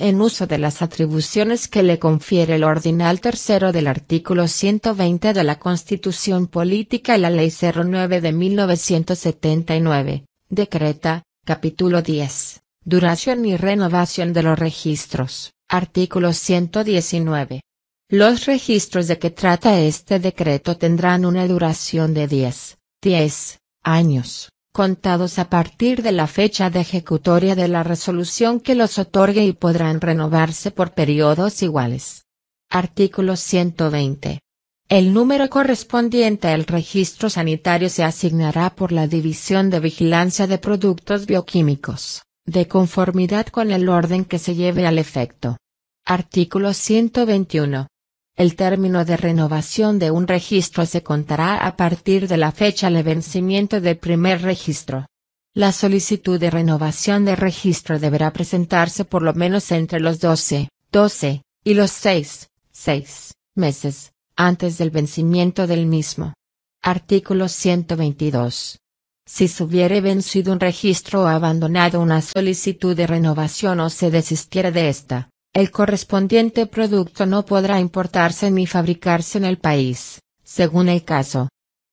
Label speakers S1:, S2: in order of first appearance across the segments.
S1: en uso de las atribuciones que le confiere el ordinal tercero del artículo 120 de la Constitución Política y la Ley 09 de 1979, decreta, capítulo 10, duración y renovación de los registros, artículo 119. Los registros de que trata este decreto tendrán una duración de 10, 10 años contados a partir de la fecha de ejecutoria de la resolución que los otorgue y podrán renovarse por periodos iguales. Artículo 120. El número correspondiente al registro sanitario se asignará por la División de Vigilancia de Productos Bioquímicos, de conformidad con el orden que se lleve al efecto. Artículo 121. El término de renovación de un registro se contará a partir de la fecha de vencimiento del primer registro. La solicitud de renovación de registro deberá presentarse por lo menos entre los 12, 12, y los 6, 6, meses, antes del vencimiento del mismo. Artículo 122. Si se hubiere vencido un registro o abandonado una solicitud de renovación o se desistiera de esta, el correspondiente producto no podrá importarse ni fabricarse en el país, según el caso.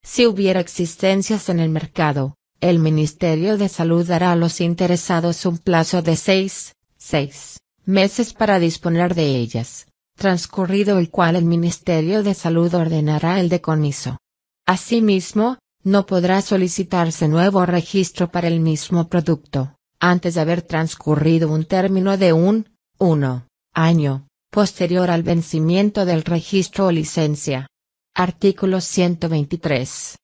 S1: Si hubiera existencias en el mercado, el Ministerio de Salud dará a los interesados un plazo de seis, seis, meses para disponer de ellas, transcurrido el cual el Ministerio de Salud ordenará el decomiso. Asimismo, no podrá solicitarse nuevo registro para el mismo producto, antes de haber transcurrido un término de un, uno año, posterior al vencimiento del registro o licencia. Artículo 123.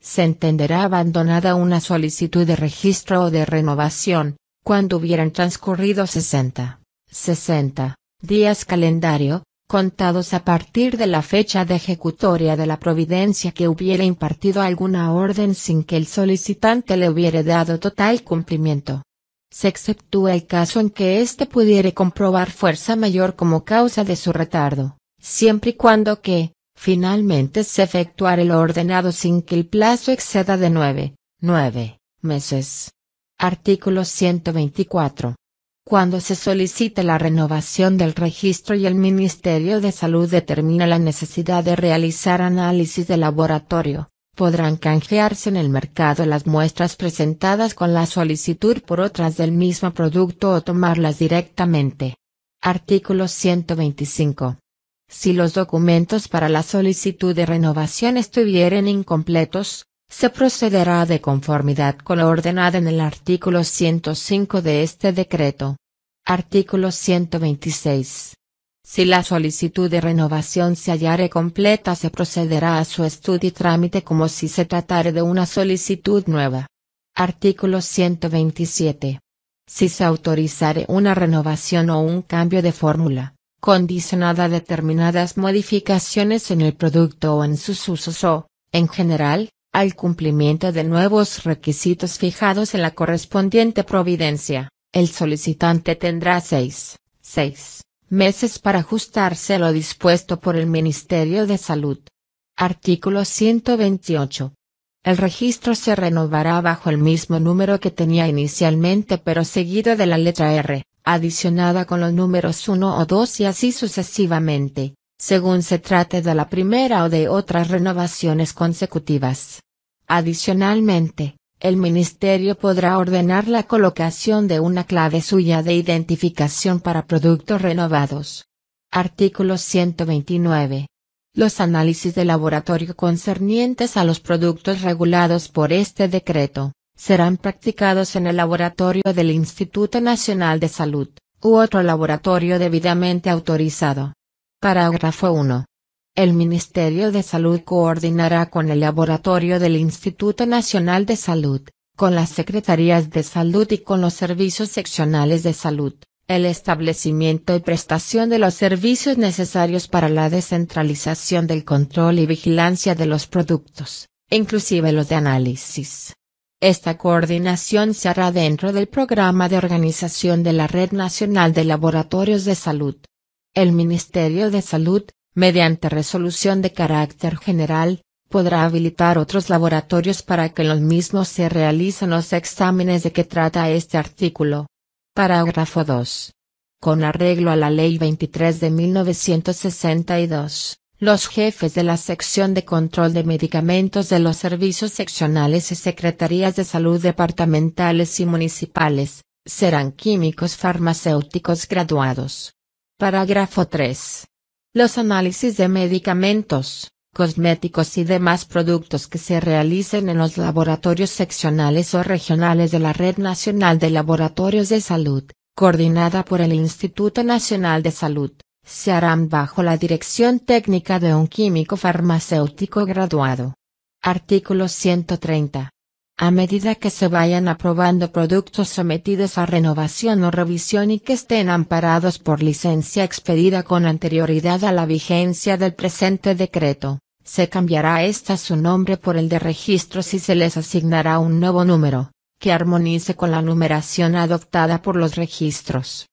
S1: Se entenderá abandonada una solicitud de registro o de renovación, cuando hubieran transcurrido 60, 60 días calendario, contados a partir de la fecha de ejecutoria de la providencia que hubiera impartido alguna orden sin que el solicitante le hubiere dado total cumplimiento. Se exceptúa el caso en que éste pudiere comprobar fuerza mayor como causa de su retardo, siempre y cuando que, finalmente se efectuare el ordenado sin que el plazo exceda de nueve, nueve, meses. Artículo 124. Cuando se solicite la renovación del registro y el Ministerio de Salud determina la necesidad de realizar análisis de laboratorio, podrán canjearse en el mercado las muestras presentadas con la solicitud por otras del mismo producto o tomarlas directamente. Artículo 125. Si los documentos para la solicitud de renovación estuvieren incompletos, se procederá de conformidad con lo ordenado en el artículo 105 de este decreto. Artículo 126. Si la solicitud de renovación se hallare completa se procederá a su estudio y trámite como si se tratara de una solicitud nueva. Artículo 127. Si se autorizare una renovación o un cambio de fórmula, condicionada a determinadas modificaciones en el producto o en sus usos o, en general, al cumplimiento de nuevos requisitos fijados en la correspondiente providencia, el solicitante tendrá seis, 6 meses para ajustarse a lo dispuesto por el Ministerio de Salud. Artículo 128. El registro se renovará bajo el mismo número que tenía inicialmente pero seguido de la letra R, adicionada con los números 1 o 2 y así sucesivamente, según se trate de la primera o de otras renovaciones consecutivas. Adicionalmente, el Ministerio podrá ordenar la colocación de una clave suya de identificación para productos renovados. Artículo 129. Los análisis de laboratorio concernientes a los productos regulados por este decreto, serán practicados en el laboratorio del Instituto Nacional de Salud, u otro laboratorio debidamente autorizado. Parágrafo 1 el Ministerio de Salud coordinará con el laboratorio del Instituto Nacional de Salud, con las Secretarías de Salud y con los servicios seccionales de salud, el establecimiento y prestación de los servicios necesarios para la descentralización del control y vigilancia de los productos, inclusive los de análisis. Esta coordinación se hará dentro del programa de organización de la Red Nacional de Laboratorios de Salud. El Ministerio de Salud, mediante resolución de carácter general, podrá habilitar otros laboratorios para que en los mismos se realicen los exámenes de que trata este artículo. Parágrafo 2. Con arreglo a la Ley 23 de 1962, los jefes de la Sección de Control de Medicamentos de los Servicios Seccionales y Secretarías de Salud departamentales y municipales, serán químicos farmacéuticos graduados. Parágrafo 3. Los análisis de medicamentos, cosméticos y demás productos que se realicen en los laboratorios seccionales o regionales de la Red Nacional de Laboratorios de Salud, coordinada por el Instituto Nacional de Salud, se harán bajo la dirección técnica de un químico farmacéutico graduado. Artículo 130 a medida que se vayan aprobando productos sometidos a renovación o revisión y que estén amparados por licencia expedida con anterioridad a la vigencia del presente decreto, se cambiará ésta su nombre por el de registro y se les asignará un nuevo número, que armonice con la numeración adoptada por los registros.